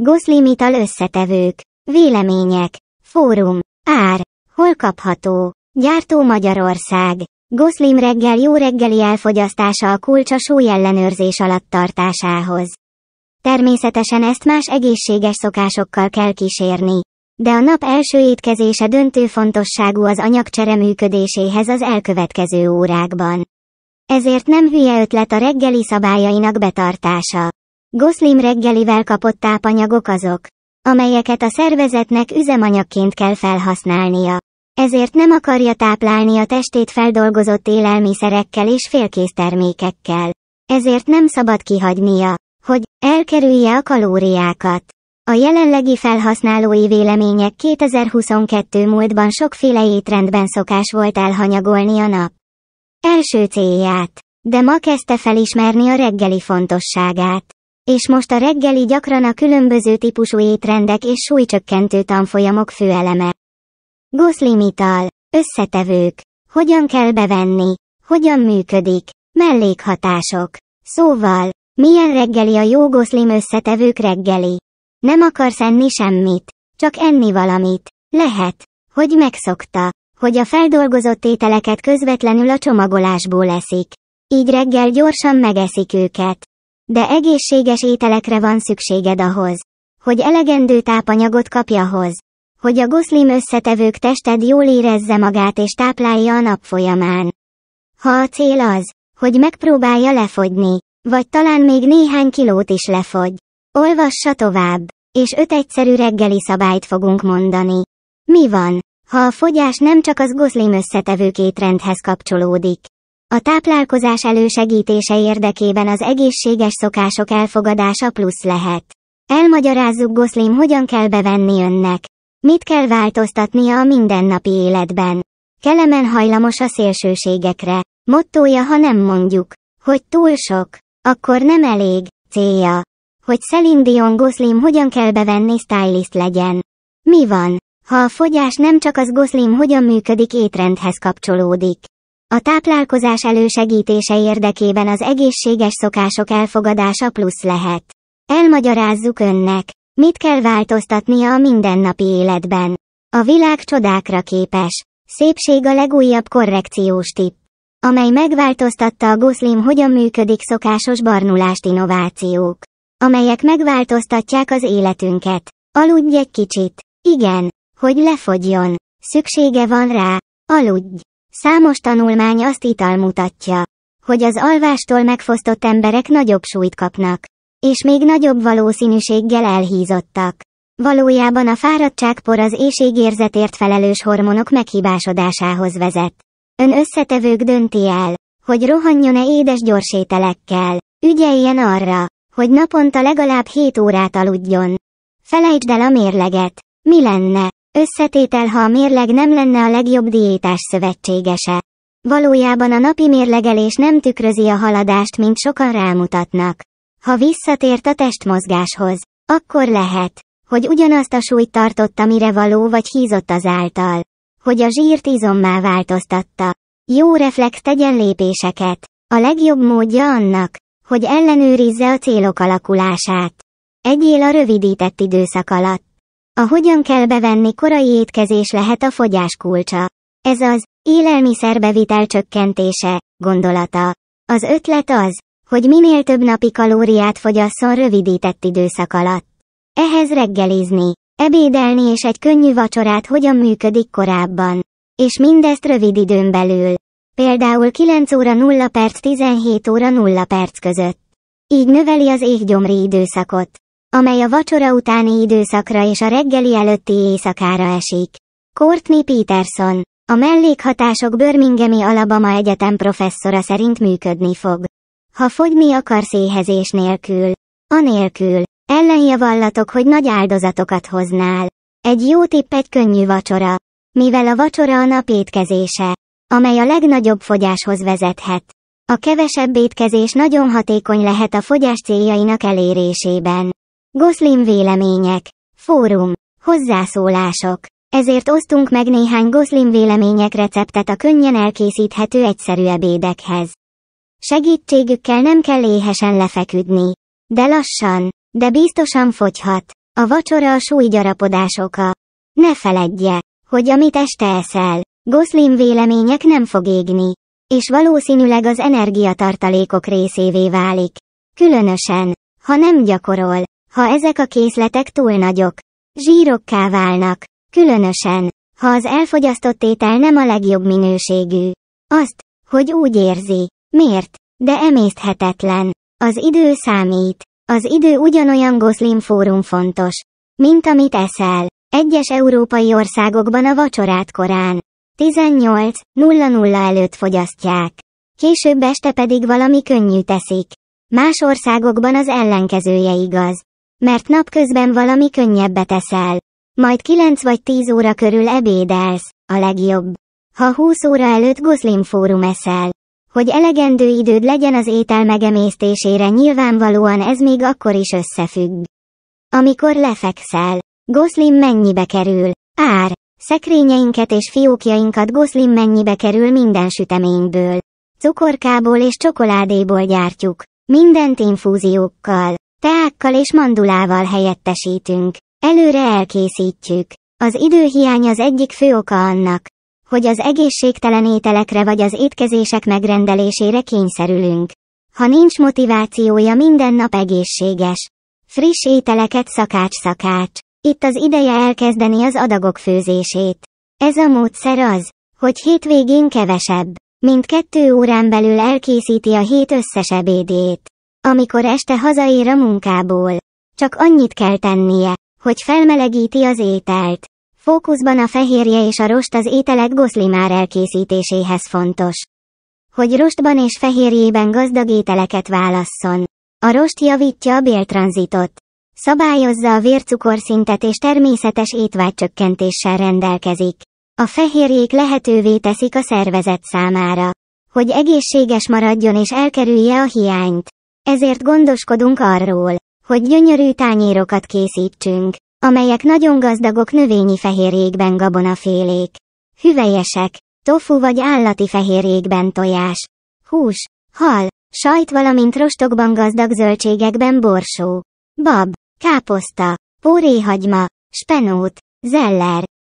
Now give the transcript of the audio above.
Goslimital összetevők. Vélemények. Fórum. Ár. Hol kapható? Gyártó Magyarország. Goslim reggel jó reggeli elfogyasztása a kulcs a súlyellenőrzés alatt tartásához. Természetesen ezt más egészséges szokásokkal kell kísérni. De a nap első étkezése döntő fontosságú az anyagcsere működéséhez az elkövetkező órákban. Ezért nem hülye ötlet a reggeli szabályainak betartása. Goszlim reggelivel kapott tápanyagok azok, amelyeket a szervezetnek üzemanyagként kell felhasználnia. Ezért nem akarja táplálni a testét feldolgozott élelmiszerekkel és félkész termékekkel. Ezért nem szabad kihagynia, hogy elkerülje a kalóriákat. A jelenlegi felhasználói vélemények 2022 múltban sokféle étrendben szokás volt elhanyagolni a nap első célját, de ma kezdte felismerni a reggeli fontosságát és most a reggeli gyakran a különböző típusú étrendek és súlycsökkentő tanfolyamok főeleme. Goszlimital, összetevők, hogyan kell bevenni, hogyan működik, mellékhatások. Szóval, milyen reggeli a jó goszlim összetevők reggeli? Nem akarsz enni semmit, csak enni valamit. Lehet, hogy megszokta, hogy a feldolgozott ételeket közvetlenül a csomagolásból eszik. Így reggel gyorsan megeszik őket. De egészséges ételekre van szükséged ahhoz, hogy elegendő tápanyagot kapjahoz, hogy a goszlim összetevők tested jól érezze magát és táplálja a nap folyamán. Ha a cél az, hogy megpróbálja lefogyni, vagy talán még néhány kilót is lefogy, olvassa tovább, és öt egyszerű reggeli szabályt fogunk mondani. Mi van, ha a fogyás nem csak az goszlim összetevők étrendhez kapcsolódik, a táplálkozás elősegítése érdekében az egészséges szokások elfogadása plusz lehet. Elmagyarázzuk Goszlim hogyan kell bevenni önnek. Mit kell változtatnia a mindennapi életben. Kelemen hajlamos a szélsőségekre. Mottója ha nem mondjuk, hogy túl sok, akkor nem elég, célja. Hogy Celine Dion Goslim hogyan kell bevenni stylist legyen. Mi van, ha a fogyás nem csak az Goslim hogyan működik étrendhez kapcsolódik. A táplálkozás elősegítése érdekében az egészséges szokások elfogadása plusz lehet. Elmagyarázzuk önnek, mit kell változtatnia a mindennapi életben. A világ csodákra képes. Szépség a legújabb korrekciós tipp, amely megváltoztatta a Goslim hogyan működik szokásos barnulást innovációk, amelyek megváltoztatják az életünket. Aludj egy kicsit. Igen, hogy lefogyjon. Szüksége van rá. Aludj. Számos tanulmány azt ital mutatja, hogy az alvástól megfosztott emberek nagyobb súlyt kapnak, és még nagyobb valószínűséggel elhízottak. Valójában a fáradtságpor az éjségérzetért felelős hormonok meghibásodásához vezet. Ön összetevők dönti el, hogy rohanjon-e édes gyorsételekkel, ügyeljen arra, hogy naponta legalább 7 órát aludjon. Felejtsd el a mérleget, mi lenne, Összetétel ha a mérleg nem lenne a legjobb diétás szövetségese. Valójában a napi mérlegelés nem tükrözi a haladást, mint sokan rámutatnak. Ha visszatért a testmozgáshoz, akkor lehet, hogy ugyanazt a súlyt tartotta mire való vagy hízott az által, hogy a zsírt izommá változtatta. Jó reflex tegyen lépéseket. A legjobb módja annak, hogy ellenőrizze a célok alakulását. Egyél a rövidített időszak alatt. A hogyan kell bevenni korai étkezés lehet a fogyás kulcsa. Ez az élelmiszerbevitel csökkentése gondolata. Az ötlet az, hogy minél több napi kalóriát fogyasszon rövidített időszak alatt. Ehhez reggelizni, ebédelni és egy könnyű vacsorát hogyan működik korábban. És mindezt rövid időn belül. Például 9 óra 0 perc 17 óra 0 perc között. Így növeli az éhgyomri időszakot amely a vacsora utáni időszakra és a reggeli előtti éjszakára esik. Courtney Peterson, a mellékhatások Birminghami Alabama Egyetem professzora szerint működni fog. Ha fogyni akar széhezés nélkül, anélkül, ellenjavallatok, hogy nagy áldozatokat hoznál. Egy jó tipp egy könnyű vacsora, mivel a vacsora a nap étkezése, amely a legnagyobb fogyáshoz vezethet. A kevesebb étkezés nagyon hatékony lehet a fogyás céljainak elérésében. Goszlin vélemények. Fórum. Hozzászólások. Ezért osztunk meg néhány Goszlin vélemények receptet a könnyen elkészíthető egyszerű ebédekhez. Segítségükkel nem kell éhesen lefeküdni. De lassan, de biztosan fogyhat. A vacsora a súlygyarapodás oka. Ne feledje, hogy amit este eszel, Goszlin vélemények nem fog égni. És valószínűleg az energiatartalékok részévé válik. Különösen, ha nem gyakorol, ha ezek a készletek túl nagyok. Zsírokká válnak. Különösen, ha az elfogyasztott étel nem a legjobb minőségű. Azt, hogy úgy érzi. Miért? De emészthetetlen. Az idő számít. Az idő ugyanolyan Goszlim fórum fontos, mint amit eszel. Egyes európai országokban a vacsorát korán 18.00 előtt fogyasztják. Később este pedig valami könnyű teszik. Más országokban az ellenkezője igaz mert napközben valami könnyebbet eszel. Majd 9 vagy 10 óra körül ebédelsz, a legjobb. Ha 20 óra előtt Goszlim fórum eszel. Hogy elegendő időd legyen az étel megemésztésére nyilvánvalóan ez még akkor is összefügg. Amikor lefekszel, Goszlim mennyibe kerül? Ár. Szekrényeinket és fiókjainkat Goszlim mennyibe kerül minden süteményből. Cukorkából és csokoládéból gyártjuk. Mindent infúziókkal. Teákkal és mandulával helyettesítünk. Előre elkészítjük. Az időhiány az egyik fő oka annak, hogy az egészségtelen ételekre vagy az étkezések megrendelésére kényszerülünk. Ha nincs motivációja minden nap egészséges. Friss ételeket szakács-szakács. Itt az ideje elkezdeni az adagok főzését. Ez a módszer az, hogy hétvégén kevesebb, mint kettő órán belül elkészíti a hét összes ebédét. Amikor este hazaér a munkából, csak annyit kell tennie, hogy felmelegíti az ételt. Fókuszban a fehérje és a rost az ételek goszlimár elkészítéséhez fontos. Hogy rostban és fehérjében gazdag ételeket válasszon. A rost javítja a béltranzitot. Szabályozza a vércukorszintet és természetes étvágycsökkentéssel rendelkezik. A fehérjék lehetővé teszik a szervezet számára, hogy egészséges maradjon és elkerülje a hiányt ezért gondoskodunk arról, hogy gyönyörű tányérokat készítsünk, amelyek nagyon gazdagok növényi fehérjékben gabonafélék, hüvelyesek, tofu vagy állati fehérjékben tojás, hús, hal, sajt valamint rostokban gazdag zöldségekben borsó, bab, káposzta, póréhagyma, spenót, zeller,